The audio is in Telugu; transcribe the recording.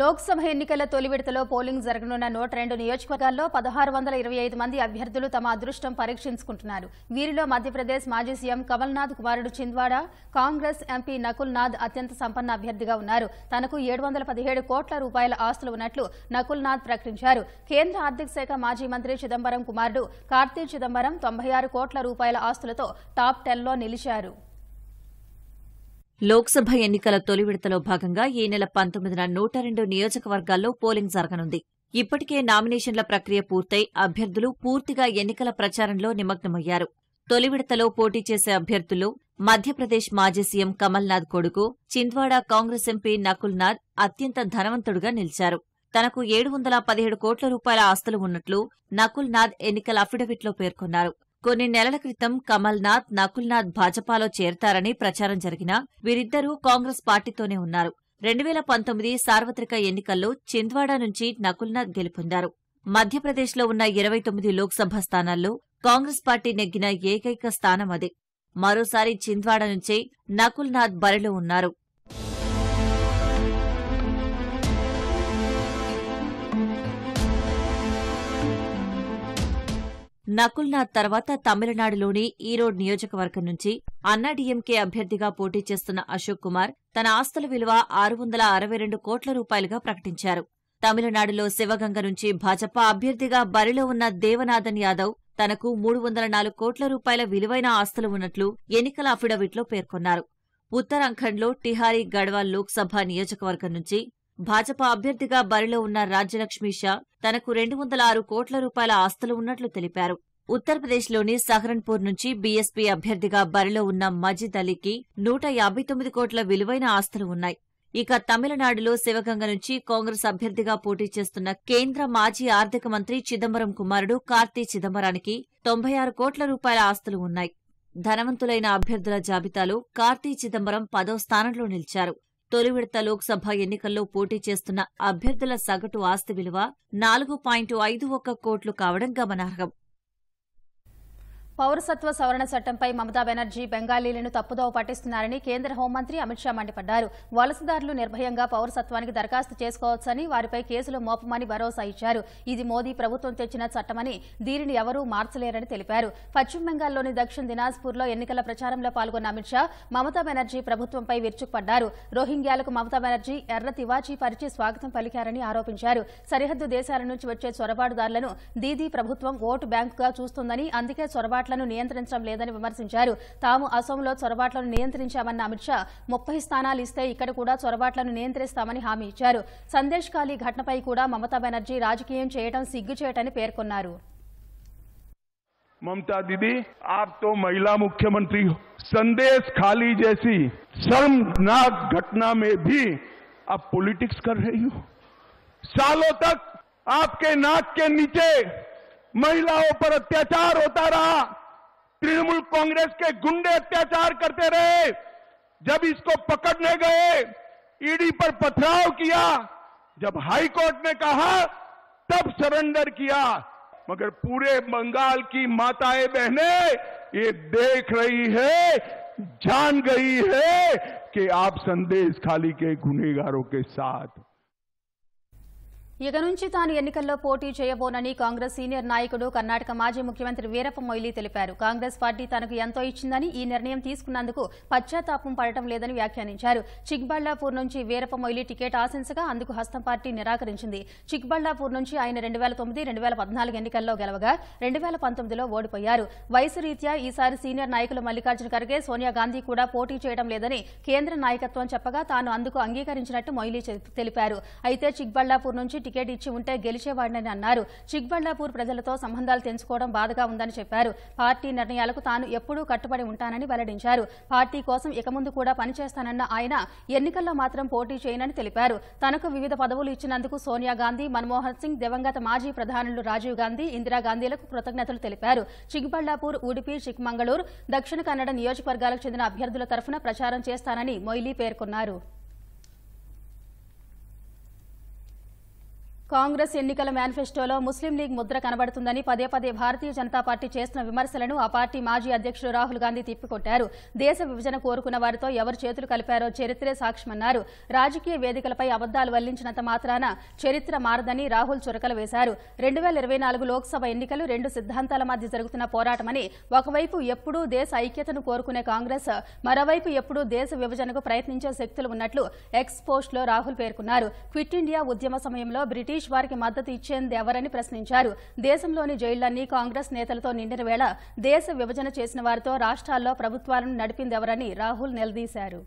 లోక్సభ ఎన్నికల తొలి విడతలో పోలింగ్ జరగనున్న నూట రెండు నియోజకవర్గాల్లో పదహారు వందల ఇరవై ఐదు మంది అభ్యర్థులు తమ అదృష్టం పరీక్షించుకుంటున్నారు వీరిలో మధ్యప్రదేశ్ మాజీ సీఎం కమల్నాథ్ కుమారుడు చింద్వాడ కాంగ్రెస్ ఎంపీ నకుల్ నాథ్ అత్యంత సంపన్న అభ్యర్థిగా ఉన్నారు తనకు ఏడు వందల పదిహేడు కోట్ల రూపాయల ఆస్తులు ఉన్నట్లు నకుల్ నాథ్ ప్రకటించారు కేంద్ర ఆర్థిక శాఖ మాజీ మంత్రి చిదంబరం కుమారుడు కార్తీ చిదంబరం తొంభై ఆరు కోట్ల రూపాయల ఆస్తులతో టాప్ టెన్లో నిలిచారు లోక్సభ ఎన్నికల తొలి విడతలో భాగంగా ఈ నెల పంతొమ్మిదిన నూట రెండు నియోజకవర్గాల్లో పోలింగ్ జరగనుంది ఇప్పటికే నామినేషన్ల ప్రక్రియ పూర్తయి అభ్యర్థులు పూర్తిగా ఎన్నికల ప్రచారంలో నిమగ్నమయ్యారు తొలి విడతలో పోటీ చేసే అభ్యర్థుల్లో మధ్యప్రదేశ్ మాజీ సీఎం కమల్నాథ్ కొడుకు చింద్వాడ కాంగ్రెస్ ఎంపీ నకుల్ నాథ్ అత్యంత ధనవంతుడుగా నిలిచారు తనకు ఏడు వందల పదిహేడు కోట్ల రూపాయల ఆస్తులు ఉన్నట్లు నకుల్ నాథ్ ఎన్నికల అఫిడవిట్లో పేర్కొన్నారు కొన్ని నెలల క్రితం కమల్నాథ్ నకుల్నాథ్ భాజపాలో చేరతారని ప్రచారం జరిగినా వీరిద్దరూ కాంగ్రెస్ పార్టీతోనే ఉన్నారు రెండు వేల పంతొమ్మిది సార్వత్రిక ఎన్నికల్లో చింద్వాడా నుంచి నకుల్నాథ్ గెలుపొందారు మధ్యప్రదేశ్లో ఉన్న ఇరవై తొమ్మిది లోక్సభ స్థానాల్లో కాంగ్రెస్ పార్టీ నెగ్గిన ఏకైక స్థానం అదే మరోసారి చింద్వాడ నుంచే నకుల్నాథ్ బరిలో ఉన్నారు నకుల్నాథ్ తర్వాత తమిళనాడులోని ఈరోడ్ నియోజకవర్గం నుంచి అన్నాడీఎంకే అభ్యర్థిగా పోటీ చేస్తున్న అశోక్ కుమార్ తన ఆస్తుల విలువ ఆరు వందల అరవై రెండు కోట్ల రూపాయలుగా ప్రకటించారు తమిళనాడులో శివగంగ నుంచి భాజపా అభ్యర్థిగా బరిలో ఉన్న దేవనాథన్ యాదవ్ తనకు మూడు వందల నాలుగు కోట్ల రూపాయల విలువైన ఆస్తులు ఉన్నట్లు ఎన్నికల అఫిడవిట్లో పేర్కొన్నారు ఉత్తరాఖండ్లో టిహారీ గఢ్వాల్ లోక్సభ నియోజకవర్గం నుంచి భాజపా అభ్యర్థిగా బరిలో ఉన్న రాజ్యలక్ష్మి షా తనకు రెండు వందల ఆరు కోట్ల రూపాయల ఆస్తులు ఉన్నట్లు తెలిపారు ఉత్తరప్రదేశ్లోని సహరన్పూర్ నుంచి బీఎస్పీ అభ్యర్థిగా బరిలో ఉన్న మజిద్ అలీకి నూట యాభై తొమ్మిది కోట్ల విలువైన ఆస్తులు ఉన్నాయి ఇక తమిళనాడులో శివగంగ నుంచి కాంగ్రెస్ అభ్యర్థిగా పోటీ చేస్తున్న కేంద్ర మాజీ ఆర్థిక మంత్రి చిదంబరం కుమారుడు కార్తీ చిదంబరానికి తొంభై ఆరు కోట్ల రూపాయల ఆస్తులు ఉన్నాయి ధనవంతులైన అభ్యర్థుల జాబితాలో కార్తీ చిదంబరం పదో స్థానంలో నిలిచారు తొలి విడత లోక్సభ ఎన్నికల్లో పోటీ చేస్తున్న అభ్యర్థుల సగటు ఆస్తి విలువ నాలుగు పాయింట్ ఐదు ఒక్క కోట్లు కావడం గమనార్హం పౌరసత్వ సవరణ చట్టంపై మమతా బెనర్జీ బెంగాలీలను తప్పుదోవ పట్టిస్తున్నారని కేంద్ర హోంమంత్రి అమిత్ షా మండిపడ్డారు వలసదారులు నిర్భయంగా పౌరసత్వానికి దరఖాస్తు చేసుకోవచ్చని వారిపై కేసులు మోపమని భరోసా ఇచ్చారు ఇది మోదీ ప్రభుత్వం తెచ్చిన చట్టమని దీనిని ఎవరూ మార్చలేరని తెలిపారు పశ్చిమ బెంగాల్లోని దక్షిణ దినాజ్పూర్లో ఎన్నికల ప్రచారంలో పాల్గొన్న అమిత్ షా మమతా బెనర్జీ ప్రభుత్వంపై విరుచుకుపడ్డారు రోహింగ్యాలకు మమతా బెనర్జీ ఎర్ర తివాచీ పరిచి స్వాగతం పలికారని ఆరోపించారు సరిహద్దు దేశాల నుంచి వచ్చే చొరబాటుదారులను దీదీ ప్రభుత్వం ఓటు బ్యాంకుగా చూస్తోందని అందుకే చొరబాటు చొరబాట్లను నియంత్రించడం లేదని విమర్శించారు తాము అసోంలో చొరబాట్లను నియంత్రించామన్న అమిత్ షా ముప్పై స్థానాలు ఇస్తే ఇక్కడ కూడా చొరబాట్లను నియంత్రిస్తామని హామీ ఇచ్చారు సందేశ్ ఖాళీ ఘటనపై కూడా మమతా బెనర్జీ రాజకీయం చేయడం సిగ్గుచేటని పేర్కొన్నారు ममता दीदी आप तो महिला मुख्यमंत्री हो संदेश खाली जैसी शर्मनाक घटना में भी आप पॉलिटिक्स कर रही हो सालों तक आपके नाक के नीचे महिलाओं पर अत्याचार होता रहा तृणमूल कांग्रेस के गुंडे अत्याचार करते रहे जब इसको पकड़ने गए ईडी पर पथराव किया जब हाईकोर्ट ने कहा तब सरेंडर किया मगर पूरे बंगाल की माताएं बहनें ये देख रही है जान गई है कि आप संदेश खाली के गुनेगारों के साथ ఇక నుంచి తాను ఎన్నికల్లో పోటీ చేయబోనని కాంగ్రెస్ సీనియర్ నాయకుడు కర్ణాటక మాజీ ముఖ్యమంత్రి వీరప్ప మొయిలీ తెలిపారు కాంగ్రెస్ పార్టీ తనకు ఎంతో ఇచ్చిందని ఈ నిర్ణయం తీసుకున్నందుకు పశ్చాత్తాపం పడటం లేదని వ్యాఖ్యానించారు చిక్బళ్లాపూర్ నుంచి వీరప్ప మొయిలీ టికెట్ ఆశించగా అందుకు హస్తం పార్టీ నిరాకరించింది చిక్బళ్లాపూర్ నుంచి ఆయన రెండు వేల తొమ్మిది రెండు వేల పద్నాలుగు ఎన్నికల్లో గెలవగా రెండు వేల పంతొమ్మిదిలో ఓడిపోయారు వయసు రీత్యా ఈసారి సీనియర్ నాయకులు మల్లికార్జున ఖర్గే సోనియా గాంధీ కూడా పోటీ చేయడం లేదని కేంద్ర నాయకత్వం చెప్పగా తాను అందుకు అంగీకరించినట్టు మొయిలీ తెలిపారు అయితే చిక్బళ్లాపూర్ నుంచి టికెట్ ఇచ్చి ఉంటే గెలిచేవాడినని అన్నారు చిక్బళ్లాపూర్ ప్రజలతో సంబంధాలు తెంచుకోవడం బాధగా ఉందని చెప్పారు పార్టీ నిర్ణయాలకు తాను ఎప్పుడూ కట్టుబడి ఉంటానని వెల్లడించారు పార్టీ కోసం ఇక ముందు కూడా పనిచేస్తానన్న ఆయన ఎన్నికల్లో మాత్రం పోటీ చేయనని తెలిపారు తనకు వివిధ పదవులు ఇచ్చినందుకు సోనియా గాంధీ మన్మోహన్ సింగ్ దివంగత మాజీ ప్రధానులు రాజీవ్ గాంధీ ఇందిరాగాంధీలకు కృతజ్ఞతలు తెలిపారు చిక్బళ్లాపూర్ ఉడిపి చిక్మంగళూరు దక్షిణ కన్నడ నియోజకవర్గాలకు చెందిన అభ్యర్థుల తరఫున ప్రచారం చేస్తానని మొయిలీ పేర్కొన్నారు కాంగ్రెస్ ఎన్నికల మేనిఫెస్టోలో ముస్లిం లీగ్ ముద్ర కనబడుతుందని పదే పదే భారతీయ జనతా పార్టీ చేస్తున్న విమర్శలను ఆ పార్టీ మాజీ అధ్యక్షుడు రాహుల్ గాంధీ తిప్పికొట్టారు దేశ విభజన కోరుకున్న వారితో ఎవరు చేతులు కలిపారో చరిత్రే సాక్ష్యమన్నారు రాజకీయ వేదికలపై అబద్దాలు వల్లించినంత మాత్రాన చరిత్ర మారదని రాహుల్ చురకలు వేశారు రెండు వేల ఇరవై నాలుగు లోక్సభ ఎన్నికలు రెండు సిద్ధాంతాల మధ్య జరుగుతున్న పోరాటమని ఒకవైపు ఎప్పుడూ దేశ ఐక్యతను కోరుకునే కాంగ్రెస్ మరోవైపు ఎప్పుడూ దేశ విభజనకు ప్రయత్నించే శక్తులు ఉన్నట్లు ఎక్స్ లో రాహుల్ పేర్కొన్నారు క్విట్ ఇండియా ఉద్యమ సమయంలో బ్రిటిష్ బ్రిటిష్ వారికి మద్దతు ఇచ్చేంది ఎవరని ప్రశ్నించారు దేశంలోని జైళ్లన్నీ కాంగ్రెస్ నేతలతో నిండిన వేళ దేశ విభజన చేసిన వారితో రాష్ట్రాల్లో ప్రభుత్వాలను నడిపిందెవరని రాహుల్ నిలదీశారు